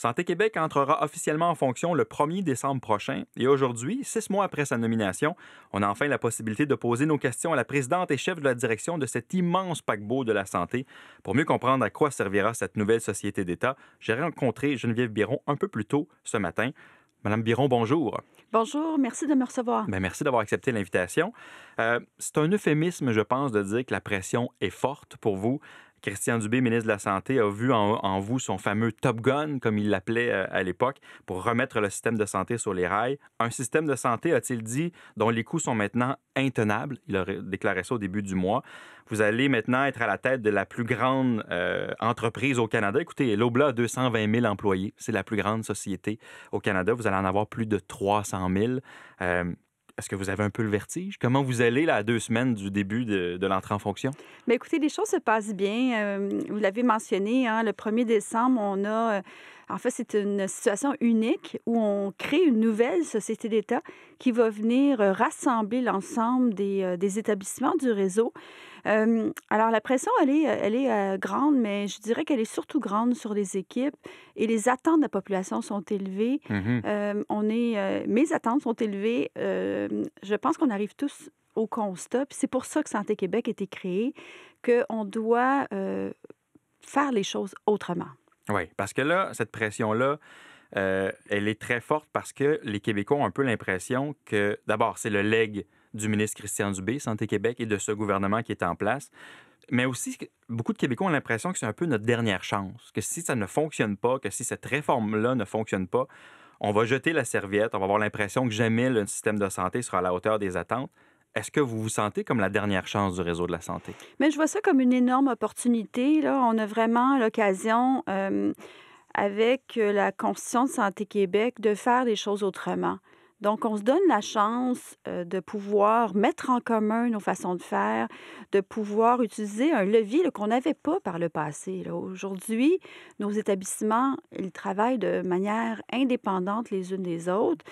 Santé Québec entrera officiellement en fonction le 1er décembre prochain et aujourd'hui, six mois après sa nomination, on a enfin la possibilité de poser nos questions à la présidente et chef de la direction de cet immense paquebot de la santé. Pour mieux comprendre à quoi servira cette nouvelle société d'État, j'ai rencontré Geneviève Biron un peu plus tôt ce matin. Madame Biron, bonjour. Bonjour, merci de me recevoir. Ben, merci d'avoir accepté l'invitation. Euh, c'est un euphémisme, je pense, de dire que la pression est forte pour vous. Christian Dubé, ministre de la Santé, a vu en, vous son fameux Top Gun, comme il l'appelait euh, à l'époque, pour remettre le système de santé sur les rails. Un système de santé, a-t-il dit, dont les coûts sont maintenant intenables. Il a déclaré ça au début du mois. Vous allez maintenant être à la tête de la plus grande euh, entreprise au Canada. Écoutez, l'OBLA a 220 000 employés. C'est la plus grande société au Canada. Vous allez en avoir plus de 300 000 est-ce que vous avez un peu le vertige? Comment vous allez là, à deux semaines du début de, l'entrée en fonction? Bien, écoutez, les choses se passent bien. Euh, vous l'avez mentionné, hein, le 1er décembre, on a... Euh, en fait, c'est une situation unique où on crée une nouvelle société d'État qui va venir euh, rassembler l'ensemble des, des établissements du réseau alors, la pression, elle est, grande, mais je dirais qu'elle est surtout grande sur les équipes et les attentes de la population sont élevées. Mmh on est, mes attentes sont élevées. je pense qu'on arrive tous au constat, c'est pour ça que Santé Québec a été créé, qu'on doit faire les choses autrement. Oui, parce que là, cette pression-là, elle est très forte parce que les Québécois ont un peu l'impression que, d'abord, c'est le leg du ministre Christian Dubé, Santé Québec et de ce gouvernement qui est en place. Mais aussi, beaucoup de Québécois ont l'impression que c'est un peu notre dernière chance, que si ça ne fonctionne pas, que si cette réforme-là ne fonctionne pas, on va jeter la serviette, on va avoir l'impression que jamais le système de santé sera à la hauteur des attentes. Est-ce que vous vous sentez comme la dernière chance du réseau de la santé? Mais je vois ça comme une énorme opportunité. Là. On a vraiment l'occasion, euh, avec euh, la Constitution de Santé Québec, de faire les choses autrement. Donc, on se donne la chance de pouvoir mettre en commun nos façons de faire, de pouvoir utiliser un levier qu'on n'avait pas par le passé. Aujourd'hui, nos établissements, ils travaillent de manière indépendante les unes des autres.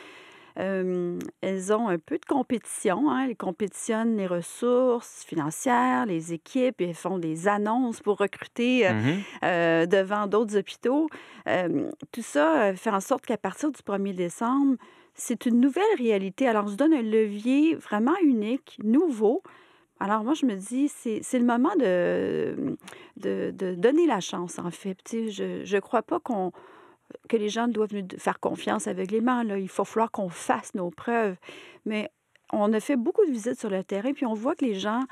elles ont un peu de compétition. Hein. Elles compétitionnent les ressources financières, les équipes, elles font des annonces pour recruter mmh devant d'autres hôpitaux. tout ça fait en sorte qu'à partir du 1er décembre, c'est une nouvelle réalité. Alors, on se donne un levier vraiment unique, nouveau. Alors, moi, je me dis, c'est le moment de, donner la chance, en fait. Tu je ne crois pas que les gens doivent nous faire confiance aveuglément. Là. Il faut falloir qu'on fasse nos preuves. Mais on a fait beaucoup de visites sur le terrain, puis on voit que les gens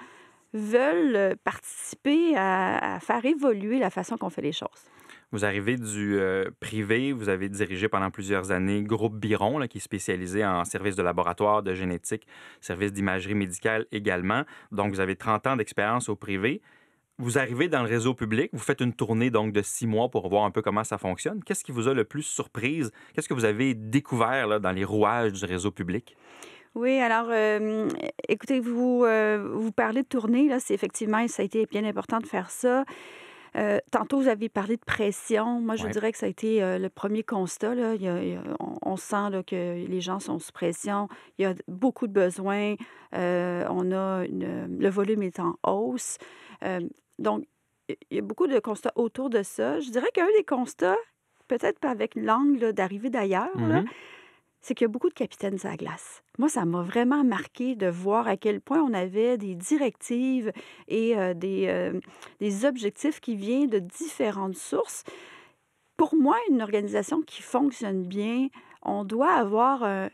veulent euh, participer à faire évoluer la façon qu'on fait les choses. Vous arrivez du euh, privé, vous avez dirigé pendant plusieurs années Groupe Biron, là, qui est spécialisé en services de laboratoire, de génétique, services d'imagerie médicale également. Donc, vous avez 30 ans d'expérience au privé. Vous arrivez dans le réseau public, vous faites une tournée donc de six mois pour voir un peu comment ça fonctionne. Qu'est-ce qui vous a le plus surprise? Qu'est-ce que vous avez découvert là, dans les rouages du réseau public? Oui, alors, euh, écoutez, vous, euh, vous parlez de tournée, là, c'est effectivement, ça a été bien important de faire ça. Euh, tantôt, vous avez parlé de pression. Moi, je dirais que ça a été euh, le premier constat. on, sent que les gens sont sous pression. Il y a beaucoup de besoins. Euh, on a le volume est en hausse. donc, il y a beaucoup de constats autour de ça. Je dirais qu'un des constats, peut-être pas avec l'angle d'arrivée d'ailleurs, mmh c'est qu'il y a beaucoup de capitaines à la glace. Moi, ça m'a vraiment marqué de voir à quel point on avait des directives et euh, des, euh, des objectifs qui viennent de différentes sources. Pour moi, une organisation qui fonctionne bien, on doit avoir euh,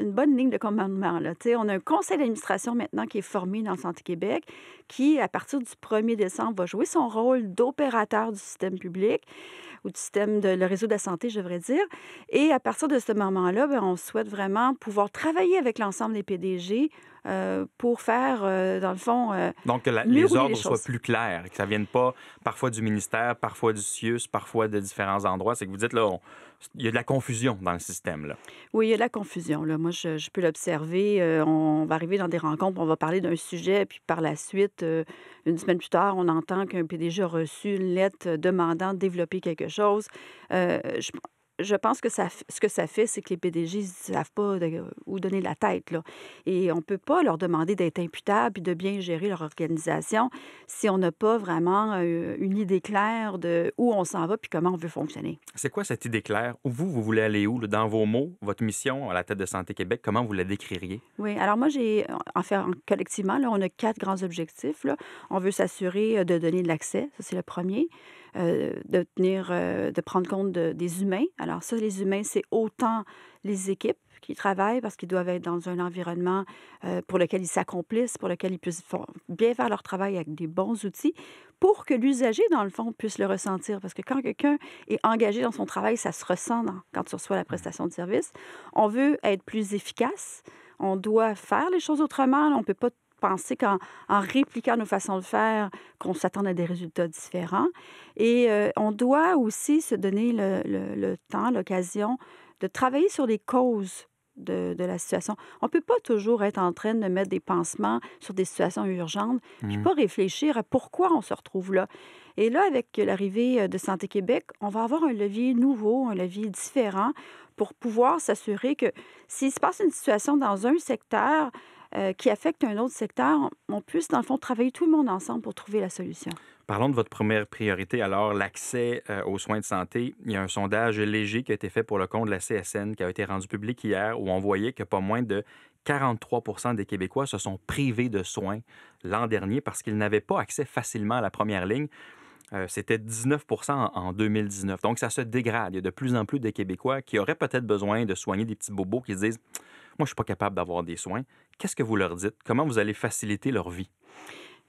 une bonne ligne de commandement. On a un conseil d'administration maintenant qui est formé dans le Santé Québec, qui, à partir du 1er décembre, va jouer son rôle d'opérateur du système public ou du système de le réseau de la santé, je devrais dire. Et à partir de ce moment-là, ben, on souhaite vraiment pouvoir travailler avec l'ensemble des PDG euh, pour faire, euh, dans le fond. Euh, Donc, que les ordres soient plus clairs, que ça ne vienne pas parfois du ministère, parfois du CIUS, parfois de différents endroits. C'est que vous dites, là, il y a de la confusion dans le système. Là. Oui, il y a de la confusion. Là. Moi, je, peux l'observer. on va arriver dans des rencontres, on va parler d'un sujet, puis par la suite, une semaine plus tard, on entend qu'un PDG a reçu une lettre demandant de développer quelque chose. je je pense que ce que ça fait, c'est que les PDG ne savent pas où donner la tête. Et on ne peut pas leur demander d'être imputables et de bien gérer leur organisation si on n'a pas vraiment euh, une idée claire de où on s'en va puis comment on veut fonctionner. C'est quoi cette idée claire? Où vous, vous voulez aller où? Dans vos mots, votre mission à la tête de Santé Québec, comment vous la décririez? Oui, alors moi, j'ai, en fait, collectivement, là, on a quatre grands objectifs. On veut s'assurer euh, de donner de l'accès, ça c'est le premier. Euh, de tenir, euh, de prendre compte des humains. Alors ça, les humains, c'est autant les équipes qui travaillent parce qu'ils doivent être dans un environnement euh, pour lequel ils s'accomplissent, pour lequel ils puissent bien faire leur travail avec des bons outils, pour que l'usager, dans le fond, puisse le ressentir. Parce que quand quelqu'un est engagé dans son travail, ça se ressent quand tu reçois la prestation de service. On veut être plus efficace on doit faire les choses autrement. On peut pas penser qu'en répliquant nos façons de faire, qu'on s'attend à des résultats différents. Et euh, on doit aussi se donner le, temps, l'occasion de travailler sur les causes de, la situation. On ne peut pas toujours être en train de mettre des pansements sur des situations urgentes, puis mmh. pas réfléchir à pourquoi on se retrouve là. Et là, avec l'arrivée euh, de Santé Québec, on va avoir un levier nouveau, un levier différent pour pouvoir s'assurer que s'il se passe une situation dans un secteur, euh, qui affecte un autre secteur, on puisse, dans le fond, travailler tout le monde ensemble pour trouver la solution. Parlons de votre première priorité, alors l'accès euh, aux soins de santé. Il y a un sondage léger qui a été fait pour le compte de la CSN qui a été rendu public hier où on voyait que pas moins de 43 des Québécois se sont privés de soins l'an dernier parce qu'ils n'avaient pas accès facilement à la première ligne. Euh, c'était 19 en 2019. Donc, ça se dégrade. Il y a de plus en plus de Québécois qui auraient peut-être besoin de soigner des petits bobos qui se disent moi, je ne suis pas capable d'avoir des soins. Qu'est-ce que vous leur dites? Comment vous allez faciliter leur vie?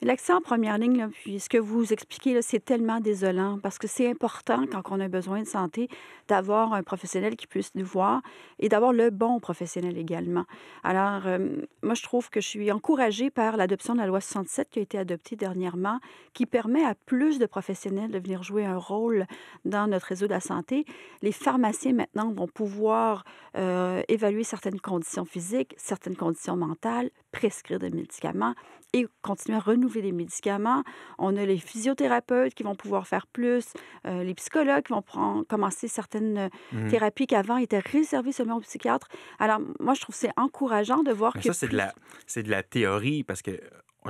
L'accès en première ligne, là, puis ce que vous expliquez, c'est tellement désolant parce que c'est important mm. quand on a besoin de santé d'avoir un professionnel qui puisse nous voir et d'avoir le bon professionnel également. Alors, euh, moi, je trouve que je suis encouragée par l'adoption de la loi 67 qui a été adoptée dernièrement, qui permet à plus de professionnels de venir jouer un rôle dans notre réseau de la santé. Les pharmaciens maintenant vont pouvoir euh, évaluer certaines conditions physiques, certaines conditions mentales, prescrire des médicaments et continuer à renouveler les médicaments. On a les physiothérapeutes qui vont pouvoir faire plus, euh, les psychologues qui vont prendre, commencer certaines euh, mmh. thérapies qui, avant, étaient réservées seulement aux psychiatres. Alors, moi, je trouve c'est encourageant de voir que... Ça, c'est de, la, de la théorie parce que euh,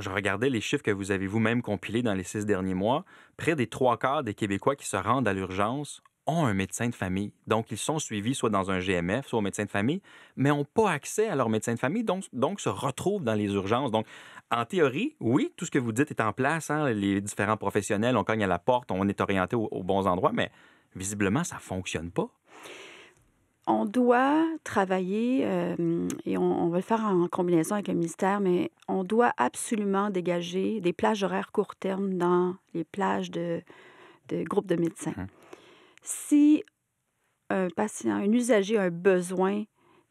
je regardais les chiffres que vous avez vous-même compilés dans les six derniers mois. Près des trois quarts des Québécois qui se rendent à l'urgence ont un médecin de famille. Donc, ils sont suivis soit dans un GMF, soit au médecin de famille, mais n'ont pas accès à leur médecin de famille, donc, se retrouvent dans les urgences. Donc, en théorie, oui, tout ce que vous dites est en place. Hein, les différents professionnels, on cogne à la porte, on est orienté aux, bons endroits, mais visiblement, ça ne fonctionne pas on doit travailler, euh, et on, va le faire en combinaison avec le ministère, mais on doit absolument dégager des plages horaires court terme dans les plages de, groupes de médecins. Hein. Si un patient, un usager a un besoin,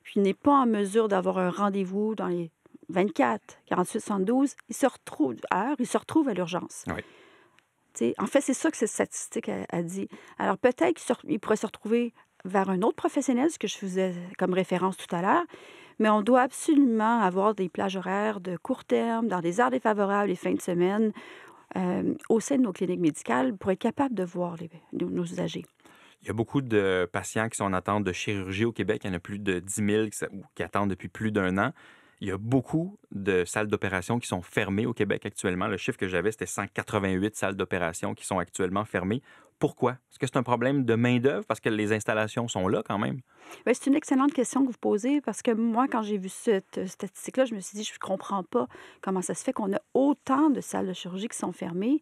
puis n'est pas en mesure d'avoir un rendez-vous dans les 24, 48, 72, il se retrouve il se retrouve à l'urgence. Oui. En fait, c'est ça que cette statistique a, dit. Alors peut-être qu'il pourrait se retrouver vers un autre professionnel, ce que je faisais comme référence tout à l'heure, mais on doit absolument avoir des plages horaires de court terme, dans des heures défavorables, les fins de semaine, euh, au sein de nos cliniques médicales pour être capable de voir les, nos usagers. Il y a beaucoup de patients qui sont en attente de chirurgie au Québec. Il y en a plus de 10 000 qui attendent depuis plus d'un an. Il y a beaucoup de salles d'opération qui sont fermées au Québec actuellement. Le chiffre que j'avais, c'était 188 salles d'opération qui sont actuellement fermées. Pourquoi? Est-ce que c'est un problème de main-d'œuvre parce que les installations sont là quand même? Ben, c'est une excellente question que vous posez parce que moi, quand j'ai vu cette euh, statistique-là, je me suis dit, je ne comprends pas comment ça se fait qu'on a autant de salles de chirurgie qui sont fermées.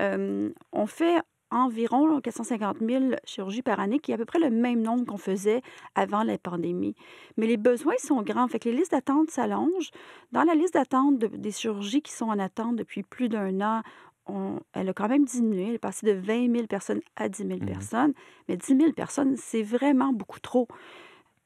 Euh, on fait environ 450 000 chirurgies par année, qui est à peu près le même nombre qu'on faisait avant la pandémie. Mais les besoins sont grands, fait que les listes d'attente s'allongent. Dans la liste d'attente des chirurgies qui sont en attente depuis plus d'un an, elle a quand même diminué. Elle est passée de 20 000 personnes à 10 000 mmh personnes. Mais 10 000 personnes, c'est vraiment beaucoup trop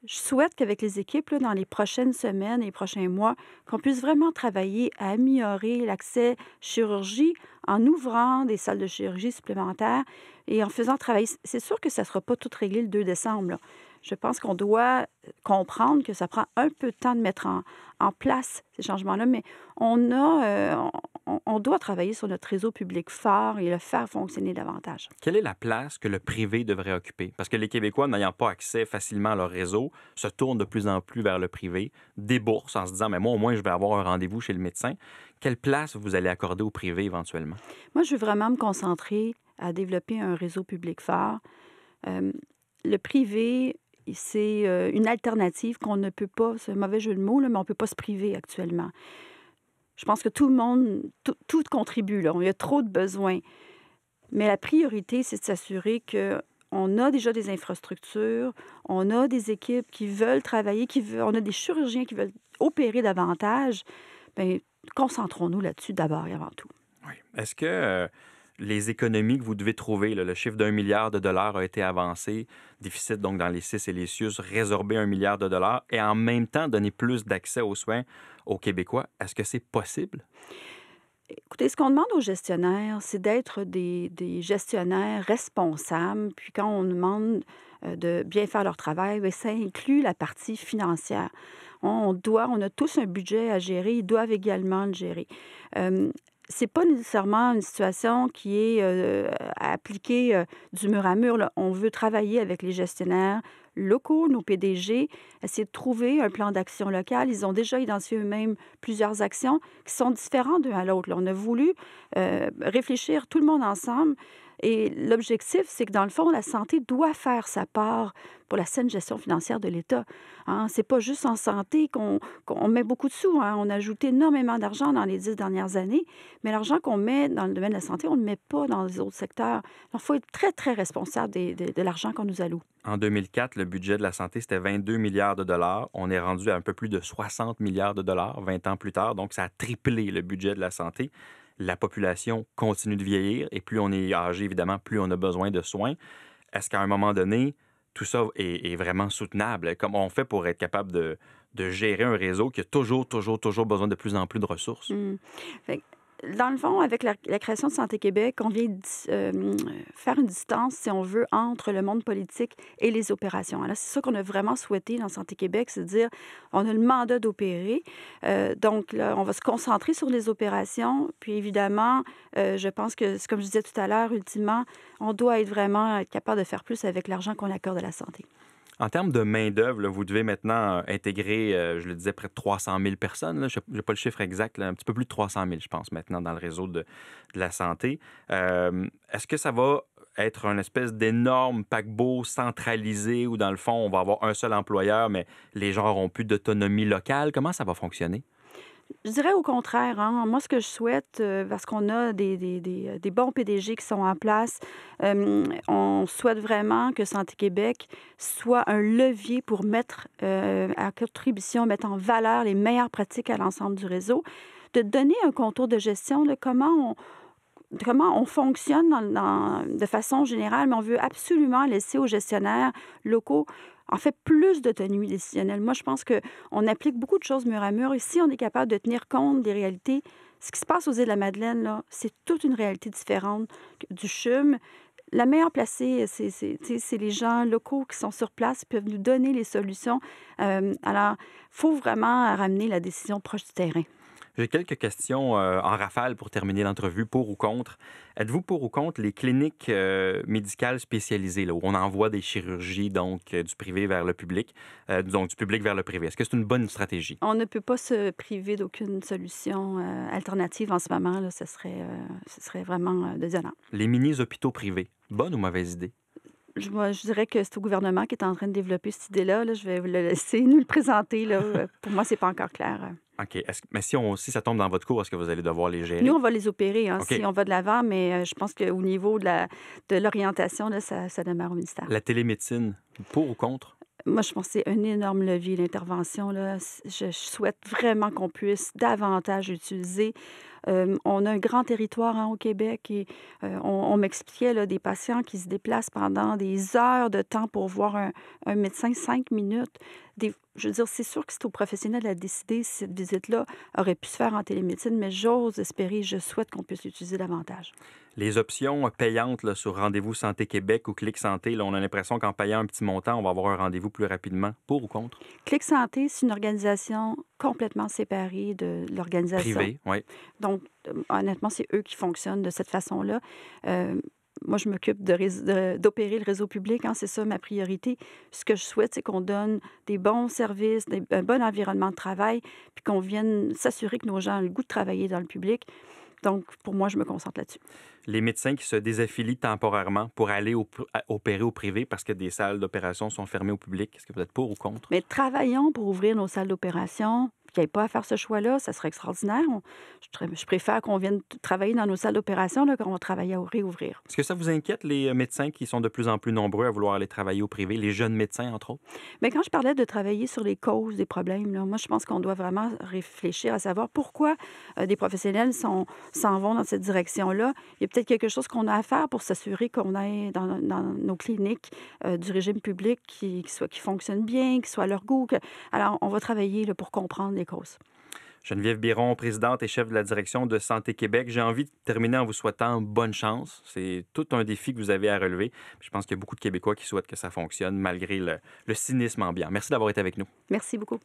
je souhaite qu'avec les équipes, dans les prochaines semaines et prochains mois, qu'on puisse vraiment travailler à améliorer l'accès chirurgie en ouvrant des salles de chirurgie supplémentaires et en faisant travailler. C'est sûr que ça ne sera pas tout réglé le 2 décembre, je pense qu'on doit euh, comprendre que ça prend un peu de temps de mettre en, place ces changements-là, mais on, a, euh, on, doit travailler sur notre réseau public fort et le faire fonctionner davantage. Quelle est la place que le privé devrait occuper? Parce que les Québécois, n'ayant pas accès facilement à leur réseau, se tournent de plus en plus vers le privé, déboursent en se disant, mais moi au moins je vais avoir un rendez-vous chez le médecin. Quelle place vous allez accorder au privé éventuellement? Moi, je veux vraiment me concentrer à développer un réseau public fort. Euh, le privé, c'est euh, une alternative qu'on ne peut pas, c'est un mauvais jeu de mots, là, mais on ne peut pas se priver actuellement. Je pense que tout le monde, tout, contribue, là. on y a trop de besoins. Mais la priorité, c'est de s'assurer que on a déjà des infrastructures, on a des équipes qui veulent travailler, qui veulent, on a des chirurgiens qui veulent opérer davantage. Ben, concentrons-nous là-dessus d'abord et avant tout. Oui. Est-ce que euh, les économies que vous devez trouver. le chiffre d'un milliard de dollars a été avancé, déficit donc dans les CIS et les CIUS, résorber un milliard de dollars et en même temps donner plus d'accès aux soins aux Québécois. Est-ce que c'est possible? Écoutez, ce qu'on demande aux gestionnaires, c'est d'être des, des, gestionnaires responsables. Puis quand on demande euh, de bien faire leur travail, mais ça inclut la partie financière. On doit, on a tous un budget à gérer, ils doivent également le gérer. Euh, c'est pas nécessairement une situation qui est euh, appliquée euh, du mur à mur. Là. On veut travailler avec les gestionnaires locaux, nos PDG, essayer de trouver un plan d'action local. Ils ont déjà identifié eux-mêmes plusieurs actions qui sont différentes d'un à l'autre. On a voulu réfléchir tout le monde ensemble et l'objectif, c'est que dans le fond, la santé doit faire sa part pour la saine gestion financière de l'État. Hein, c'est pas juste en santé qu'on met beaucoup de sous. Hein. On a ajouté énormément d'argent dans les dix dernières années, mais l'argent qu'on met dans le domaine de la santé, on ne le met pas dans les autres secteurs. il faut être très, très responsable de, de l'argent qu'on nous alloue. En 2004, le budget de la santé, c'était 22 milliards de dollars. On est rendu à un peu plus de 60 milliards de dollars 20 ans plus tard, donc ça a triplé le budget de la santé la population continue de vieillir et plus on est âgé, évidemment, plus on a besoin de soins. Est-ce qu'à un moment donné, tout ça est, vraiment soutenable? comme on fait pour être capable de, gérer un réseau qui a toujours, toujours, toujours besoin de plus en plus de ressources. Mmh dans le fond, avec la, création de Santé Québec, on vient euh, faire une distance, si on veut, entre le monde politique et les opérations. Alors, c'est ça qu'on a vraiment souhaité dans Santé Québec, c'est dire, on a le mandat d'opérer, euh, donc on va se concentrer sur les opérations, puis évidemment, euh, je pense que, comme je disais tout à l'heure, ultimement, on doit être vraiment capable de faire plus avec l'argent qu'on accorde à la santé. En termes de main-d'œuvre, vous devez maintenant euh, intégrer, euh, je le disais, près de 300 000 personnes. Je n'ai pas le chiffre exact, un petit peu plus de 300 000, je pense, maintenant dans le réseau de, la santé. Euh, est-ce que ça va être une espèce d'énorme paquebot centralisé où, dans le fond, on va avoir un seul employeur, mais les gens auront plus d'autonomie locale? Comment ça va fonctionner? Je dirais au contraire. Hein. Moi, ce que je souhaite, euh, parce qu'on a des, des, des, euh, des, bons PDG qui sont en place, on souhaite vraiment que Santé Québec soit un levier pour mettre euh, à contribution, mettre en valeur les meilleures pratiques à l'ensemble du réseau, de donner un contour de gestion de comment on, comment on fonctionne dans, de façon générale, mais on veut absolument laisser aux gestionnaires locaux en fait plus de d'autonomie décisionnelle. Moi, je pense qu'on applique beaucoup de choses mur à mur et si on est capable de tenir compte des réalités, ce qui se passe aux îles de la Madeleine, c'est toute une réalité différente du CHUM. La meilleure placée, c'est les gens locaux qui sont sur place, peuvent nous donner les solutions. Euh, alors, faut vraiment ramener la décision proche du terrain. J'ai quelques questions euh, en rafale pour terminer l'entrevue, pour ou contre. Êtes-vous pour ou contre les cliniques euh, médicales spécialisées, là, où on envoie des chirurgies donc euh, du privé vers le public, donc du public vers le privé? Est-ce que c'est une bonne stratégie? On ne peut pas se priver d'aucune solution alternative en ce moment. Là, ce, serait, ce serait vraiment désolant. Les mini-hôpitaux privés, bonne ou mauvaise idée? je, moi, je dirais que c'est au gouvernement qui est en train de développer cette idée-là. Là. Je vais vous le laisser nous le présenter. Là. Euh, pour moi, c'est pas encore clair. Euh. OK. Mais si, on, si ça tombe dans votre cours, est-ce que vous allez devoir les gérer? Nous, on va les opérer hein, si on va de l'avant, mais euh, je pense qu'au niveau de l'orientation, ça, demeure au ministère. La télémédecine, pour ou contre? Moi, je pense que c'est un énorme levier, l'intervention. Là, je souhaite vraiment qu'on puisse davantage utiliser euh, on a un grand territoire hein, au Québec et euh, on, m'expliquait des patients qui se déplacent pendant des heures de temps pour voir un, un médecin, cinq minutes je veux dire, c'est sûr que c'est aux professionnels à décider si cette visite-là aurait pu se faire en télémédecine, mais j'ose espérer, je souhaite qu'on puisse l'utiliser davantage. Les options payantes sur Rendez-vous Santé Québec ou Clic Santé, on a l'impression qu'en payant un petit montant, on va avoir un rendez-vous plus rapidement. Pour ou contre? Clic Santé, c'est une organisation complètement séparée de l'organisation. Privée, oui. Donc, euh, honnêtement, c'est eux qui fonctionnent de cette façon-là. Euh, moi, je m'occupe d'opérer le réseau public, hein, c'est ça ma priorité. Ce que je souhaite, c'est qu'on donne des bons services, un bon environnement de travail, puis qu'on vienne s'assurer que nos gens ont le goût de travailler dans le public. Donc, pour moi, je me concentre là-dessus. Les médecins qui se désaffilient temporairement pour aller opérer au privé parce que des salles d'opération sont fermées au public, est-ce que vous êtes pour ou contre? Mais travaillons pour ouvrir nos salles d'opération qu'il n'y ait pas à faire ce choix-là, ça serait extraordinaire. je, préfère qu'on vienne travailler dans nos salles d'opération quand on va travailler à réouvrir. Est-ce que ça vous inquiète, les euh, médecins qui sont de plus en plus nombreux à vouloir aller travailler au privé, les jeunes médecins, entre autres? Mais quand je parlais de travailler sur les causes des problèmes, là, moi, je pense qu'on doit vraiment réfléchir à savoir pourquoi euh, des professionnels s'en vont dans cette direction-là. Il y a peut-être quelque chose qu'on a à faire pour s'assurer qu'on ait dans, nos cliniques euh, du régime public qui, soit, qui fonctionne bien, qui soit à leur goût. Alors, on va travailler là, pour comprendre Geneviève Biron, présidente et chef de la direction de Santé Québec, j'ai envie de terminer en vous souhaitant bonne chance. C'est tout un défi que vous avez à relever. Je pense qu'il y a beaucoup de Québécois qui souhaitent que ça fonctionne malgré le, le cynisme ambiant. Merci d'avoir été avec nous. Merci beaucoup.